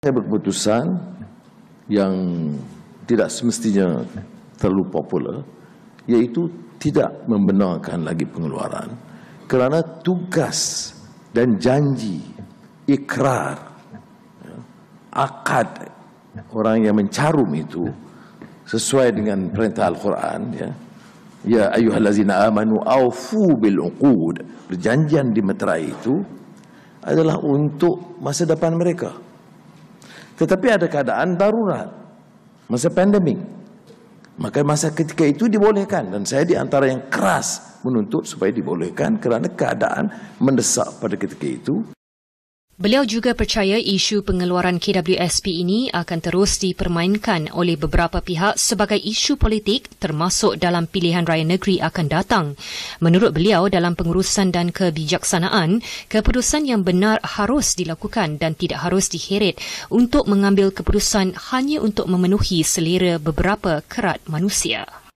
mengambil keputusan yang tidak semestinya terlalu popular iaitu tidak membenarkan lagi pengeluaran kerana tugas dan janji ikrar ya, akad orang yang mencarum itu sesuai dengan perintah Al-Quran ya ya ayyuhallazina amanu awfu bil uqud perjanjian di meterai itu adalah untuk masa depan mereka tetapi ada keadaan darurat masa pandemik. Maka masa ketika itu dibolehkan dan saya di antara yang keras menuntut supaya dibolehkan kerana keadaan mendesak pada ketika itu. Beliau juga percaya isu pengeluaran KWSP ini akan terus dipermainkan oleh beberapa pihak sebagai isu politik termasuk dalam pilihan raya negeri akan datang. Menurut beliau, dalam pengurusan dan kebijaksanaan, keputusan yang benar harus dilakukan dan tidak harus diheret untuk mengambil keputusan hanya untuk memenuhi selera beberapa kerat manusia.